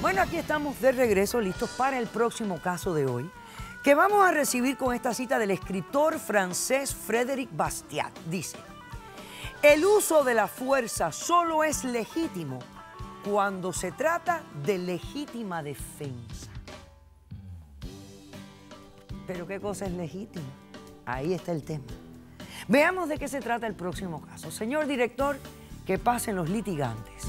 Bueno, aquí estamos de regreso, listos para el próximo caso de hoy, que vamos a recibir con esta cita del escritor francés Frédéric Bastiat. Dice, el uso de la fuerza solo es legítimo cuando se trata de legítima defensa. Pero ¿qué cosa es legítima? Ahí está el tema. Veamos de qué se trata el próximo caso. Señor director, que pasen los litigantes.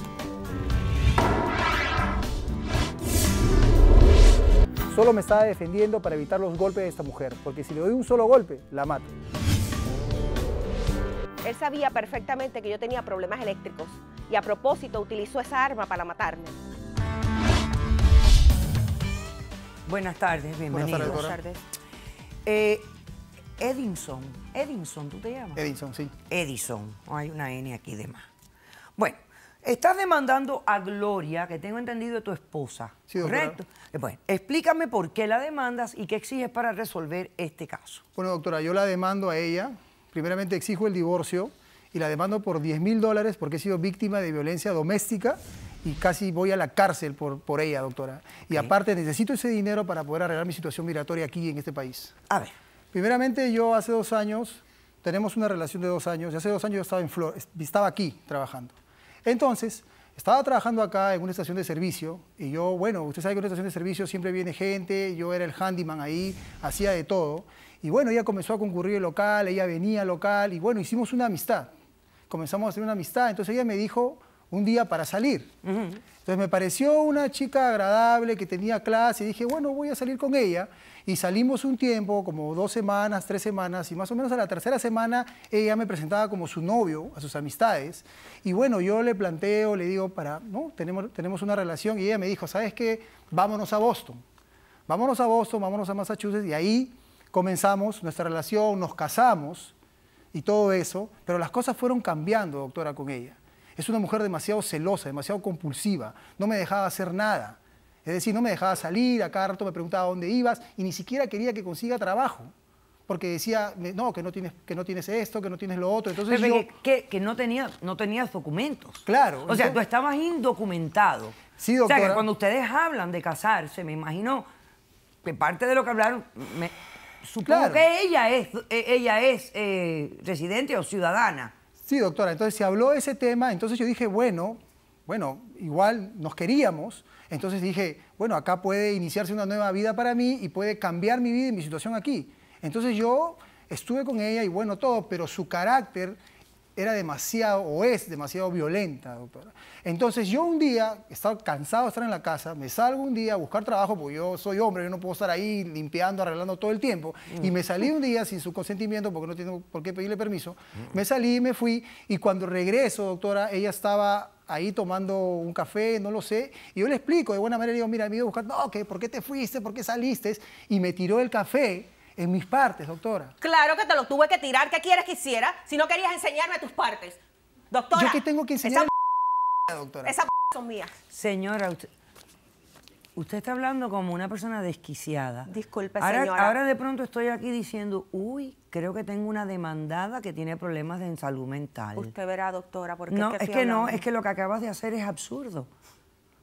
Solo me estaba defendiendo para evitar los golpes de esta mujer, porque si le doy un solo golpe, la mato. Él sabía perfectamente que yo tenía problemas eléctricos y a propósito utilizó esa arma para matarme. Buenas tardes, bienvenido. Buenas tardes. Edinson. Edinson, ¿tú te llamas? Edinson, sí. Edison. hay una N aquí de más. Bueno, estás demandando a Gloria, que tengo entendido de tu esposa. Sí, doctora. ¿Correcto? Bueno, explícame por qué la demandas y qué exiges para resolver este caso. Bueno, doctora, yo la demando a ella. Primeramente exijo el divorcio y la demando por 10 mil dólares porque he sido víctima de violencia doméstica y casi voy a la cárcel por, por ella, doctora. Y aparte necesito ese dinero para poder arreglar mi situación migratoria aquí en este país. A ver. Primeramente, yo hace dos años, tenemos una relación de dos años, y hace dos años yo estaba en Flor, estaba aquí trabajando. Entonces, estaba trabajando acá en una estación de servicio, y yo, bueno, usted sabe que en una estación de servicio siempre viene gente, yo era el handyman ahí, hacía de todo. Y bueno, ella comenzó a concurrir el local, ella venía al local, y bueno, hicimos una amistad. Comenzamos a hacer una amistad, entonces ella me dijo un día para salir. Entonces me pareció una chica agradable que tenía clase, y dije, bueno, voy a salir con ella y salimos un tiempo, como dos semanas, tres semanas, y más o menos a la tercera semana ella me presentaba como su novio, a sus amistades, y bueno, yo le planteo, le digo, para, ¿no? Tenemos, tenemos una relación, y ella me dijo, ¿sabes qué? Vámonos a Boston, vámonos a Boston, vámonos a Massachusetts, y ahí comenzamos nuestra relación, nos casamos, y todo eso, pero las cosas fueron cambiando, doctora, con ella. Es una mujer demasiado celosa, demasiado compulsiva, no me dejaba hacer nada. Es decir, no me dejaba salir, a carto, me preguntaba dónde ibas y ni siquiera quería que consiga trabajo. Porque decía, no, que no tienes, que no tienes esto, que no tienes lo otro. Entonces yo... que, no, tenía, no tenías documentos. Claro. O sea, tú estabas indocumentado. Sí, doctora. O sea, que cuando ustedes hablan de casarse, me imagino que parte de lo que hablaron, me... supongo que ella es, eh, ella es eh, residente o ciudadana. Sí, doctora. Entonces se habló de ese tema. Entonces yo dije, bueno, bueno, igual nos queríamos, entonces dije, bueno, acá puede iniciarse una nueva vida para mí y puede cambiar mi vida y mi situación aquí. Entonces yo estuve con ella y bueno, todo, pero su carácter era demasiado o es demasiado violenta, doctora. Entonces yo un día, estaba cansado de estar en la casa, me salgo un día a buscar trabajo, porque yo soy hombre, yo no puedo estar ahí limpiando, arreglando todo el tiempo, y me salí un día sin su consentimiento, porque no tengo por qué pedirle permiso, me salí, me fui, y cuando regreso, doctora, ella estaba ahí tomando un café, no lo sé, y yo le explico, de buena manera, le digo, mira, amigo iba buscar, no, que ¿por qué te fuiste? ¿Por qué saliste? Y me tiró el café en mis partes, doctora. Claro que te lo tuve que tirar. ¿Qué quieres que hiciera si no querías enseñarme tus partes? Doctora. Yo que tengo que enseñar. Esa doctora. Esas son mías. Señora, usted, usted, está hablando como una persona desquiciada. Disculpe, señora. Ahora de pronto estoy aquí diciendo, uy, creo que tengo una demandada que tiene problemas de salud mental. Usted verá, doctora, porque no, es que, es que no, es que lo que acabas de hacer es absurdo.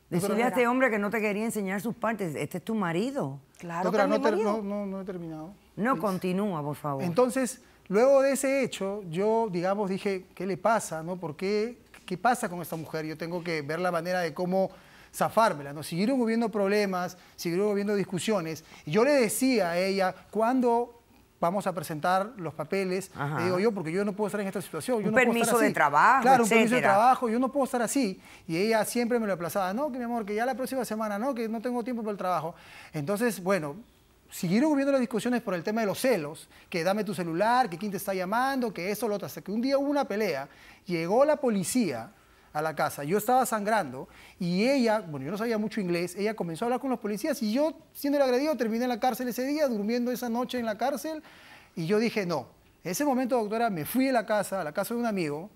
Decirle a este hombre que no te quería enseñar sus partes, este es tu marido. Claro, doctora, que es marido. no, no, no he terminado. No pues, continúa, por favor. Entonces, luego de ese hecho, yo, digamos, dije, ¿qué le pasa? No? ¿Por qué? ¿Qué pasa con esta mujer? Yo tengo que ver la manera de cómo zafármela. ¿no? Siguieron moviendo problemas, siguieron habiendo discusiones. yo le decía a ella, ¿cuándo vamos a presentar los papeles? Le digo yo, porque yo no puedo estar en esta situación. un permiso de trabajo, Claro, un permiso de trabajo, yo no puedo estar así. Y ella siempre me lo aplazaba, no, que mi amor, que ya la próxima semana, no, que no tengo tiempo para el trabajo. Entonces, bueno, siguieron hubiendo las discusiones por el tema de los celos, que dame tu celular, que quién te está llamando, que eso, lo otro, hasta que un día hubo una pelea, llegó la policía a la casa, yo estaba sangrando y ella, bueno, yo no sabía mucho inglés, ella comenzó a hablar con los policías y yo, siendo el agredido, terminé en la cárcel ese día, durmiendo esa noche en la cárcel y yo dije, no, en ese momento, doctora, me fui a la casa, a la casa de un amigo,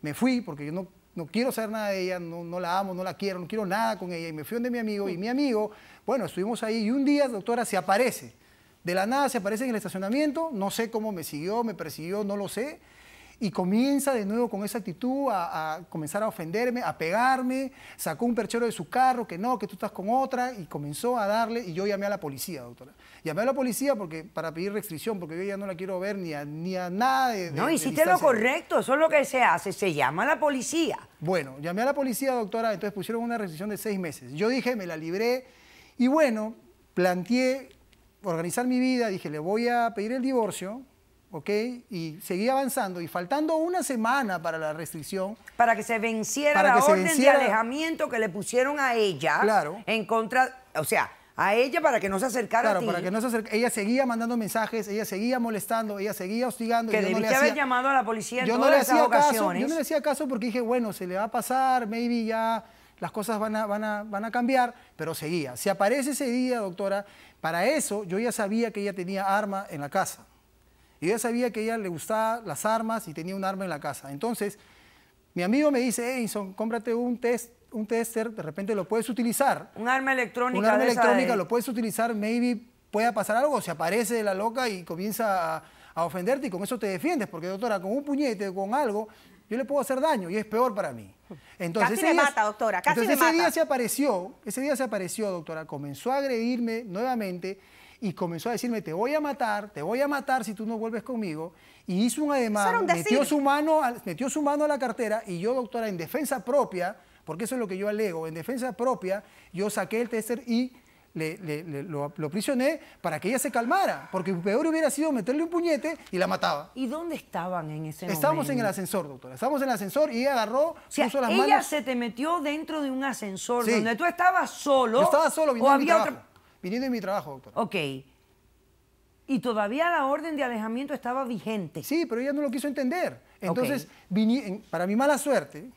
me fui porque yo no no quiero saber nada de ella, no, la amo, no la quiero, no quiero nada con ella. Y me fui donde mi amigo, y mi amigo, bueno, estuvimos ahí, y un día, doctora, se aparece. De la nada se aparece en el estacionamiento, no sé cómo me siguió, me persiguió, no lo sé. Y comienza de nuevo con esa actitud a comenzar a ofenderme, a pegarme, sacó un perchero de su carro, que no, que tú estás con otra, y comenzó a darle, y yo llamé a la policía, doctora. Llamé a la policía porque, para pedir restricción, porque yo ya no la quiero ver ni a, ni nada de... no, hiciste lo correcto, eso es lo que se hace, se llama a la policía. Bueno, llamé a la policía, doctora, entonces pusieron una restricción de seis meses. Yo dije, me la libré y bueno, planteé organizar mi vida, dije, le voy a pedir el divorcio, ¿ok? Y seguí avanzando y faltando una semana para la restricción. Para que se venciera para la orden de alejamiento que le pusieron a ella. Claro. En contra, o sea, a ella para que no se acercara a ti. para que no se acercara. Ella seguía mandando mensajes, ella seguía molestando, ella seguía hostigando. Que debiste no haber llamado a la policía en yo no le hacía Caso, yo no le hacía caso porque dije, bueno, se le va a pasar, maybe ya las cosas van a, van a cambiar, pero seguía. Si aparece ese día, doctora, para eso yo ya sabía que ella tenía arma en la casa. Y ya sabía que ella le gustaban las armas y tenía un arma en la casa. Entonces, mi amigo me dice, Edison, cómprate un test un tester de repente lo puedes utilizar. Un arma electrónica. Un arma electrónica lo puedes utilizar, maybe pueda pasar algo, se aparece la loca y comienza a, ofenderte y con eso te defiendes, porque doctora, con un puñete, con algo, yo le puedo hacer daño y es peor para mí. Entonces, casi me mata, doctora, casi entonces, ese día se apareció, ese día se apareció, doctora, comenzó a agredirme nuevamente y comenzó a decirme, te voy a matar, te voy a matar si tú no vuelves conmigo. Y hizo un además, metió su, mano, metió su mano a la cartera y yo, doctora, en defensa propia, porque eso es lo que yo alego. En defensa propia, yo saqué el tester y lo, prisioné para que ella se calmara, porque peor hubiera sido meterle un puñete y la mataba. ¿Y dónde estaban en ese momento? Estábamos en el ascensor, doctora. Estábamos en el ascensor y ella agarró, puso las ella manos. Ella se te metió dentro de un ascensor donde tú estabas solo. Yo estaba solo, viniendo de mi trabajo. Viniendo de mi trabajo, doctora. Ok. Y todavía la orden de alejamiento estaba vigente. Sí, pero ella no lo quiso entender. Entonces, para mi mala suerte,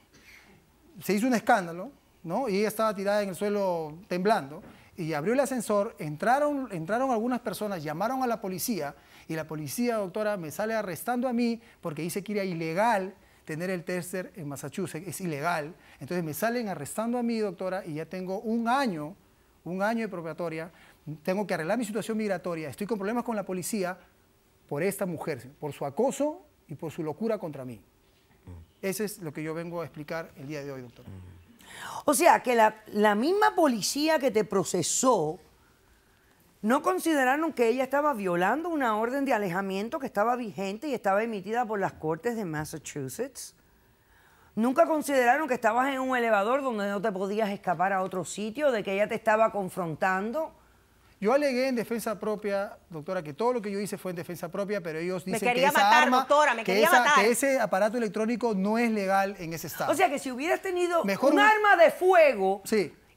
se hizo un escándalo, ¿no? Y ella estaba tirada en el suelo temblando. Y abrió el ascensor, entraron, entraron algunas personas, llamaron a la policía y la policía, doctora, me sale arrestando a mí porque dice que era ilegal tener el tercer en Massachusetts, es ilegal. Entonces me salen arrestando a mí, doctora, y ya tengo un año, un año de probatoria, tengo que arreglar mi situación migratoria, estoy con problemas con la policía por esta mujer, por su acoso y por su locura contra mí. Eso es lo que yo vengo a explicar el día de hoy, doctor. O sea, que la, la misma policía que te procesó no consideraron que ella estaba violando una orden de alejamiento que estaba vigente y estaba emitida por las Cortes de Massachusetts. Nunca consideraron que estabas en un elevador donde no te podías escapar a otro sitio, de que ella te estaba confrontando yo alegué en defensa propia, doctora, que todo lo que yo hice fue en defensa propia, pero ellos dicen me quería matar, doctora, me quería matar. que ese aparato electrónico no es legal en ese estado. O sea que si hubieras tenido un, arma de fuego,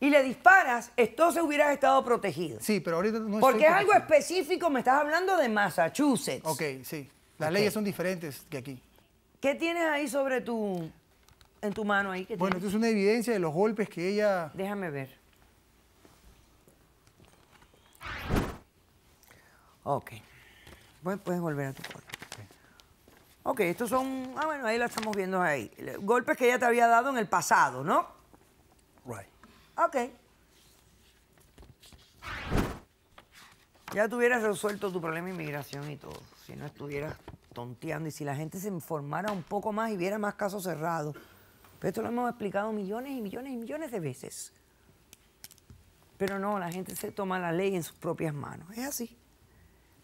y le disparas, entonces hubieras estado protegido. Sí, pero ahorita no Porque es algo específico, me estás hablando de Massachusetts. Ok, sí. Las leyes son diferentes que aquí. ¿Qué tienes ahí sobre tu... en tu mano ahí? bueno, esto es una evidencia de los golpes que ella... Déjame ver. Ok. puedes volver a tu Ok, estos son. Ah, bueno, ahí la estamos viendo ahí. Golpes que ella te había dado en el pasado, ¿no? Right. Ok. Ya tuvieras resuelto tu problema de inmigración y todo. Si no estuvieras tonteando y si la gente se informara un poco más y viera más casos cerrados. Pero esto lo hemos explicado millones y millones y millones de veces. Pero no, la gente se toma la ley en sus propias manos. Es así.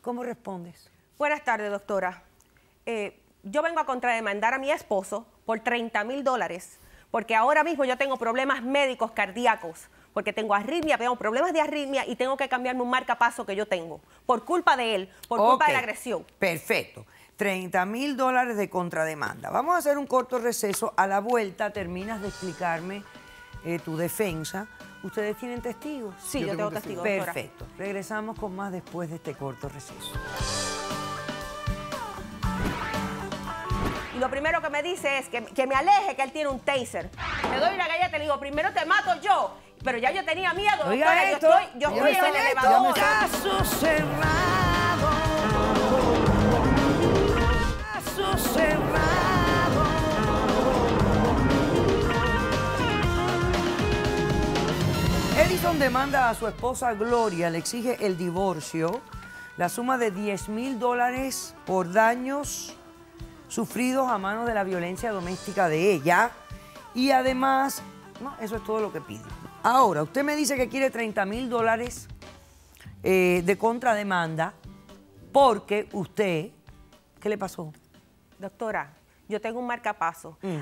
¿Cómo respondes? Buenas tardes, doctora. Eh, yo vengo a contrademandar a mi esposo por 30 mil dólares, porque ahora mismo yo tengo problemas médicos cardíacos, porque tengo arritmia, tengo problemas de arritmia y tengo que cambiarme un marcapaso que yo tengo, por culpa de él, por culpa de la agresión. Perfecto. 30 mil dólares de contrademanda. Vamos a hacer un corto receso. A la vuelta terminas de explicarme eh, tu defensa ¿Ustedes tienen testigos? Sí, yo, tengo, testigos. Perfecto. Regresamos con más después de este corto receso. Y lo primero que me dice es que, me aleje que él tiene un taser. Le doy una galleta y le digo, primero te mato yo. Pero ya yo tenía miedo, Oiga Esto, yo estoy, yo en el elevador. demanda a su esposa Gloria, le exige el divorcio, la suma de 10 mil dólares por daños sufridos a manos de la violencia doméstica de ella. Y además, eso es todo lo que pide. Ahora, usted me dice que quiere 30 mil dólares eh, de contrademanda porque usted, ¿qué le pasó? Doctora, yo tengo un marcapaso. Mm.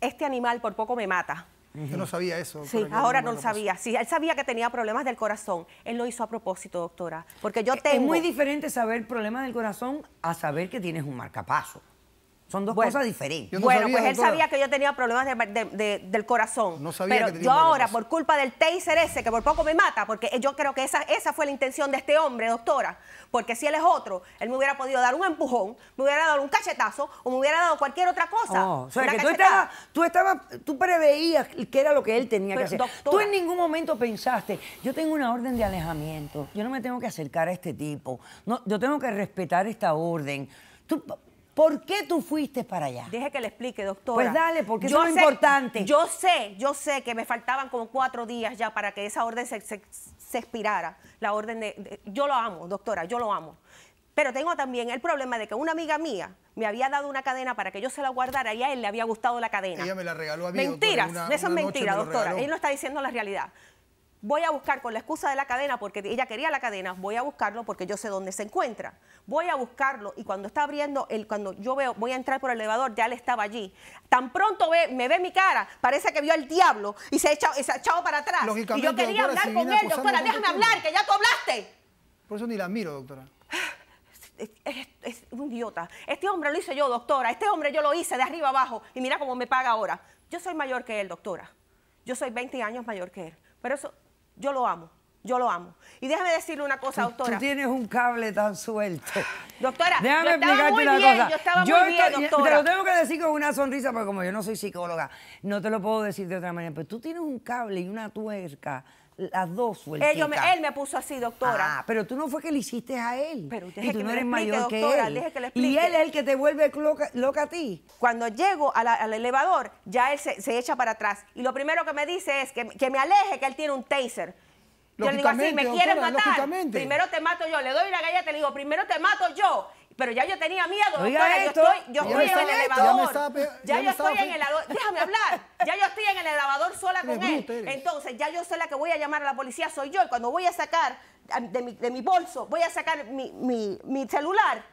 Este animal por poco me mata. Yo no sabía eso. Sí, ahora no lo sabía. Sí, él sabía que tenía problemas del corazón. Él lo hizo a propósito, doctora. Porque yo tengo... Es muy diferente saber problemas del corazón a saber que tienes un marcapaso. Son dos cosas diferentes. bueno, pues él sabía que yo tenía problemas del corazón. No sabía Pero yo ahora, por culpa del taser ese, que por poco me mata, porque yo creo que esa, esa fue la intención de este hombre, doctora. Porque si él es otro, él me hubiera podido dar un empujón, me hubiera dado un cachetazo o me hubiera dado cualquier otra cosa. No, oh, o sea, que tú estabas, tú preveías que era lo que él tenía que hacer. tú en ningún momento pensaste, yo tengo una orden de alejamiento, yo no me tengo que acercar a este tipo, no, yo tengo que respetar esta orden. Tú, ¿Por qué tú fuiste para allá? Deje que le explique, doctora. Pues dale, porque es importante. Yo sé, yo sé que me faltaban como cuatro días ya para que esa orden se, expirara. La orden de, Yo lo amo, doctora, yo lo amo. Pero tengo también el problema de que una amiga mía me había dado una cadena para que yo se la guardara y a él le había gustado la cadena. Ella me la regaló a mí. Mentiras, eso es mentira, doctora. Él no está diciendo la realidad voy a buscar con la excusa de la cadena, porque ella quería la cadena, voy a buscarlo porque yo sé dónde se encuentra. Voy a buscarlo y cuando está abriendo, el, cuando yo veo, voy a entrar por el elevador, ya él estaba allí. Tan pronto ve, me ve mi cara, parece que vio al diablo y se ha echado, para atrás. Y yo quería hablar con él, doctora, déjame hablar, que ya tú hablaste. Por eso ni la miro, doctora. Es, es, un idiota. Este hombre lo hice yo, doctora. Este hombre yo lo hice de arriba abajo. Y mira cómo me paga ahora. Yo soy mayor que él, doctora. Yo soy 20 años mayor que él. Pero eso, yo lo amo. Yo lo amo. Y déjame decirle una cosa, doctora. Tú tienes un cable tan suelto. Doctora, déjame yo explicarte muy cosa. Yo estaba muy bien, doctora. Te lo tengo que decir con una sonrisa, porque como yo no soy psicóloga, no te lo puedo decir de otra manera. Pero tú tienes un cable y una tuerca las dos ellos Él, me puso así, doctora. Ah, pero tú no fue que le hiciste a él. Pero y tú no eres mayor que él. y él es el que te vuelve loca, a ti. Cuando llego al elevador, ya él se, echa para atrás. Y lo primero que me dice es que, me aleje, que él tiene un taser. Yo le digo así, me quieren matar. Primero te mato yo. Le doy una galleta, le digo, primero te mato yo. Pero ya yo tenía miedo, yo estoy, yo estoy en el elevador. Ya, yo estoy en el elevador. Déjame hablar. Ya yo estoy en el elevador sola con él. Entonces, ya yo soy la que voy a llamar a la policía, soy yo. Y cuando voy a sacar de mi, bolso, voy a sacar mi, celular,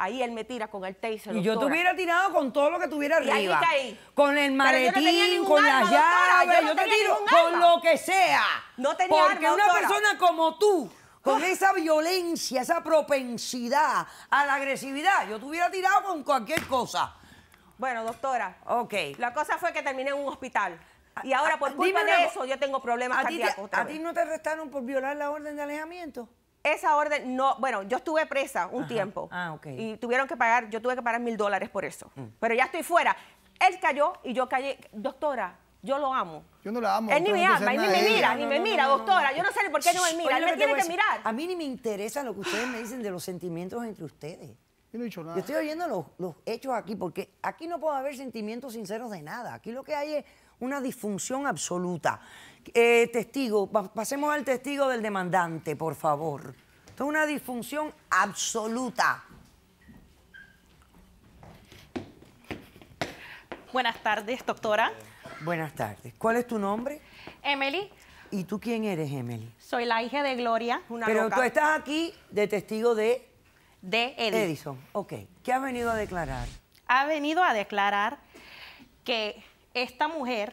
Ahí él me tira con el taser. Y yo te hubiera tirado con todo lo que tuviera arriba. Y ahí Con el maletín, con las llaves. Yo, yo, te tiro con lo que sea. No tenía Porque una persona como tú, con ah. esa violencia, esa propensidad a la agresividad. Yo te hubiera tirado con cualquier cosa. Bueno, doctora. Ok. La cosa fue que terminé en un hospital. Ah, y ahora, ah, por culpa de eso, yo tengo problemas cardíacos. ¿A ti no te arrestaron por violar la orden de alejamiento? Esa orden, no, bueno, yo estuve presa un tiempo. Ah, ok. Y tuvieron que pagar, yo tuve que pagar mil dólares por eso. Mm. Pero ya estoy fuera. Él cayó y yo callé. Doctora, yo lo amo. Yo no la amo. Él ni me ama, ni me mira, ni me mira, doctora. Yo no sé por qué no me mira. Él me tiene que mirar. A mí ni me interesa lo que ustedes me dicen de los sentimientos entre ustedes. Yo no he dicho nada. Yo estoy oyendo los, hechos aquí, porque aquí no puede haber sentimientos sinceros de nada. Aquí lo que hay es una disfunción absoluta. Eh, testigo, pasemos al testigo del demandante, por favor. Esto es una disfunción absoluta. Buenas tardes, doctora. Buenas tardes. ¿Cuál es tu nombre? Emily. ¿Y tú quién eres, Emily? Soy la hija de Gloria, Pero tú estás aquí de testigo de... De Edison. Ok. ¿Qué ha venido a declarar? Ha venido a declarar que esta mujer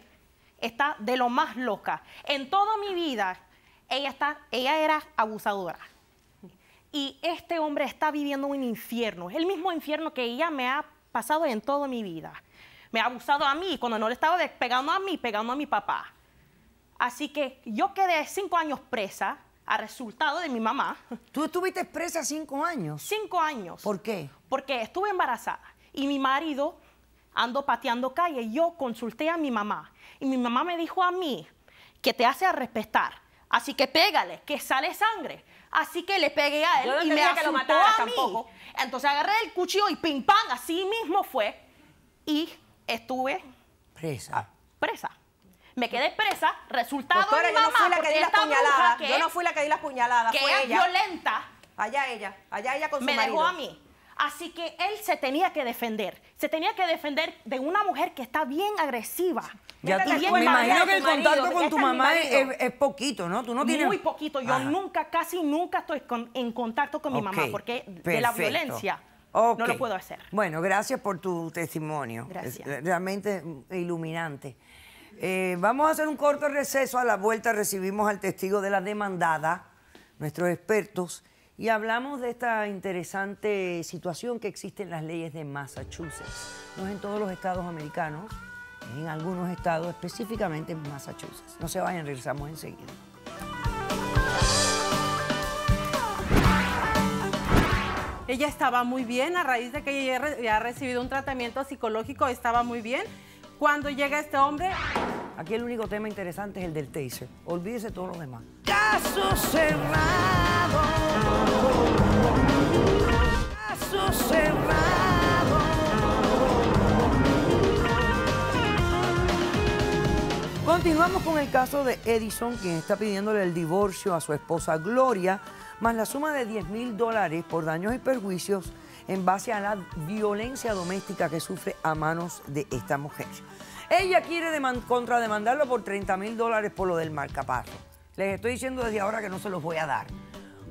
está de lo más loca. En toda mi vida, ella, está, ella era abusadora. Y este hombre está viviendo un infierno, ES el mismo infierno que ella me ha pasado en toda mi vida me ha abusado a mí, cuando no le estaba pegando a mí, pegando a mi papá. Así que yo quedé cinco años presa a resultado de mi mamá. ¿Tú estuviste presa cinco años? Cinco años. ¿Por qué? Porque estuve embarazada y mi marido ando pateando calle. Yo consulté a mi mamá y mi mamá me dijo a mí que te hace a respetar. Así que pégale, que sale sangre. Así que le pegué a él y me que a mí. Tampoco. Entonces agarré el cuchillo y pim pam, así mismo fue. Y estuve presa. Ah, presa. Me quedé presa, resultado de mi mamá, yo no fui la que di las puñaladas. Yo no fui la que di las puñaladas. Que es violenta. Allá ella, allá ella con me su marido. Me dejó a mí. Así que él se tenía que defender. Se tenía que defender de una mujer que está bien agresiva. Ya me imagino que el contacto con tu mamá es, poquito, ¿no? Tú no tienes... Muy poquito. Yo nunca, casi nunca estoy en contacto con mi mamá porque de la violencia. No lo puedo hacer. Bueno, gracias por tu testimonio. Gracias. realmente mm, iluminante. Eh, vamos a hacer un corto receso. A la vuelta recibimos al testigo de la demandada, nuestros expertos, y hablamos de esta interesante situación que existe en las leyes de Massachusetts. No es en todos los estados americanos, es en algunos estados, específicamente en Massachusetts. No se vayan, regresamos enseguida. Ella estaba muy bien, a raíz de que ella había recibido un tratamiento psicológico, estaba muy bien. Cuando llega este hombre... Aquí el único tema interesante es el del taser. Olvídese todo lo demás. Caso cerrado. Caso cerrado. Continuamos con el caso de Edison, quien está pidiéndole el divorcio a su esposa Gloria más la suma de 10 mil dólares por daños y perjuicios en base a la violencia doméstica que sufre a manos de esta mujer. Ella quiere contrademandarlo por 30 mil dólares por lo del marcapaso. Les estoy diciendo desde ahora que no se los voy a dar,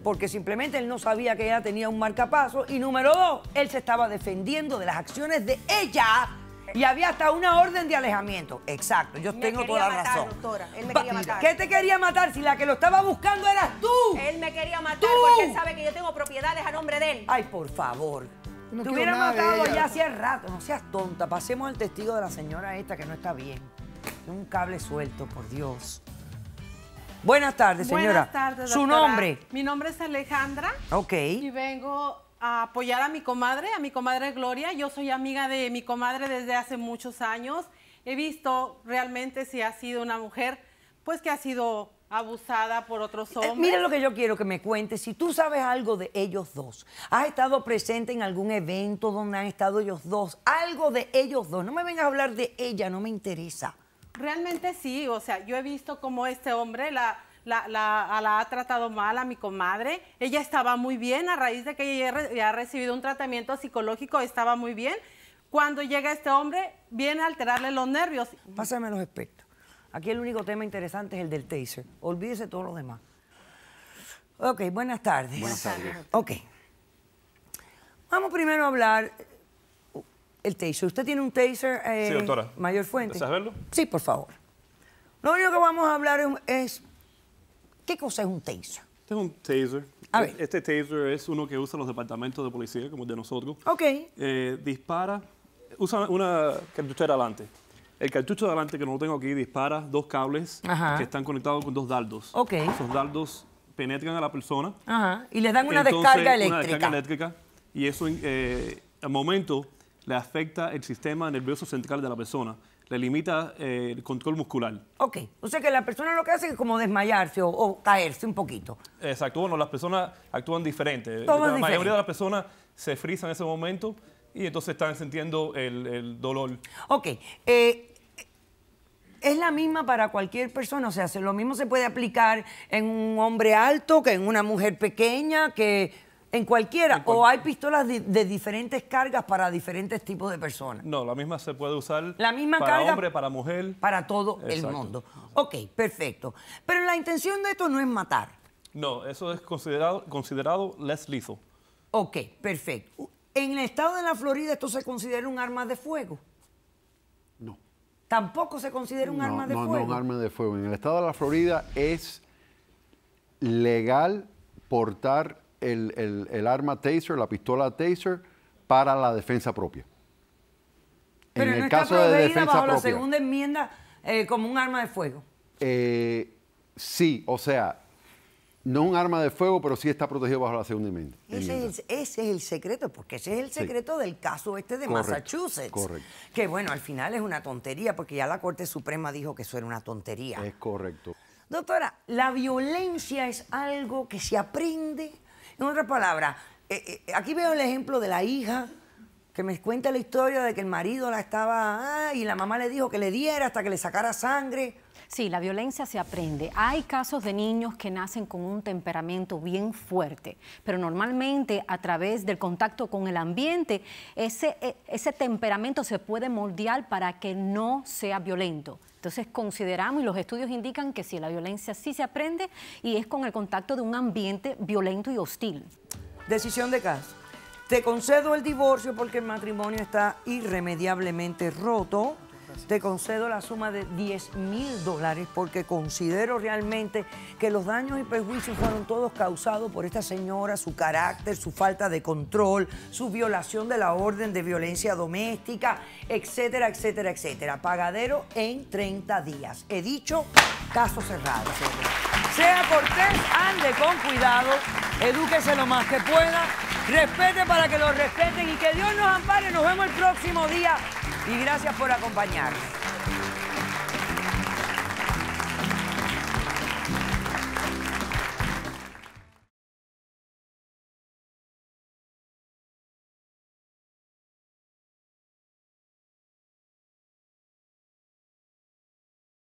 porque simplemente él no sabía que ella tenía un marcapaso y número dos, él se estaba defendiendo de las acciones de ella y había hasta una orden de alejamiento. Exacto, yo tengo toda la razón. Él me quería matar. ¿Qué te quería matar si la que lo estaba buscando eras tú? Él me quería matar porque él sabe que yo tengo propiedades a nombre de él. Ay, por favor. te hubiera matado ya hace rato. No seas tonta. Pasemos al testigo de la señora esta que no está bien. Un cable suelto, por Dios. Buenas tardes, señora. Buenas tardes, doctora. ¿Su nombre? Mi nombre es Alejandra. Ok. Y vengo a apoyar a mi comadre, a mi comadre Gloria. Yo soy amiga de mi comadre desde hace muchos años. He visto realmente si ha sido una mujer, pues que ha sido abusada por otros eh, hombres. mira lo que yo quiero que me cuentes. Si tú sabes algo de ellos dos, has estado presente en algún evento donde han estado ellos dos, algo de ellos dos. No me vengas a hablar de ella, no me interesa. Realmente sí, o sea, yo he visto cómo este hombre la la, la, ha tratado mal a mi comadre. Ella estaba muy bien a raíz de que ella ha recibido un tratamiento psicológico, estaba muy bien. Cuando llega este hombre, viene a alterarle los nervios. Pásame los aspectos. Aquí el único tema interesante es el del taser. Olvídese todos los demás. Ok, buenas tardes. Buenas tardes. Ok. Vamos primero a hablar uh, el taser. ¿Usted tiene un taser eh, sí, doctora. mayor fuente? verlo? Sí, por favor. Lo único que vamos a hablar es ¿Qué cosa es un taser? Este es un taser. Este taser es uno que usan los departamentos de policía, como el de nosotros. Ok. Eh, dispara, usa una cartuchera adelante. El cartucho de adelante, que no lo tengo aquí, dispara dos cables que están conectados con dos dardos. Ok. Esos dardos penetran a la persona. Ajá. Y le dan una descarga eléctrica. Una descarga eléctrica. Y eso, eh, al momento, le afecta el sistema nervioso central de la persona le limita eh, el control muscular. Ok, o sea que la persona lo que hace es como desmayarse o, caerse un poquito. Exacto, bueno, las personas actúan diferente. la mayoría de las personas se frizan en ese momento y entonces están sintiendo el, dolor. Ok, eh, es la misma para cualquier persona, o sea, lo mismo se puede aplicar en un hombre alto que en una mujer pequeña, que en cualquiera. ¿O hay pistolas de, diferentes cargas para diferentes tipos de personas? No, la misma se puede usar para hombre, para mujer. Para todo el mundo. Ok, perfecto. Pero la intención de esto no es matar. No, eso es considerado, considerado less lethal. Ok, perfecto. ¿En el estado de la Florida esto se considera un arma de fuego? No. ¿Tampoco se considera un arma de fuego? No, no, un arma de fuego. En el estado de la Florida es legal portar el, arma taser, la pistola taser, para la defensa propia. en el caso de defensa bajo la segunda enmienda eh, como un arma de fuego. Eh, sí, o sea, no un arma de fuego, pero sí está protegido bajo la segunda enmienda. Ese es, el, secreto, porque ese es el secreto del caso este de Massachusetts. Que bueno, al final es una tontería, porque ya la Corte Suprema dijo que eso era una tontería. Es correcto. Doctora, la violencia es algo que se aprende en otras palabras, eh, eh, aquí veo el ejemplo de la hija que me cuenta la historia de que el marido la estaba y la mamá le dijo que le diera hasta que le sacara sangre. Sí, la violencia se aprende. Hay casos de niños que nacen con un temperamento bien fuerte, pero normalmente a través del contacto con el ambiente, ese e, temperamento se puede moldear para que no sea violento. Entonces consideramos y los estudios indican que si sí, la violencia sí se aprende y es con el contacto de un ambiente violento y hostil. Decisión de cas. Te concedo el divorcio porque el matrimonio está irremediablemente roto te concedo la suma de 10 mil dólares porque considero realmente que los daños y perjuicios fueron todos causados por esta señora, su carácter, su falta de control, su violación de la orden de violencia doméstica, etcétera, etcétera, etcétera. Pagadero en 30 días. He dicho caso cerrado. Sea Sea cortés, ande con cuidado, edúquese lo más que pueda, respete para que lo respeten y que Dios nos ampare. Nos vemos el próximo día. Y gracias por acompañarnos.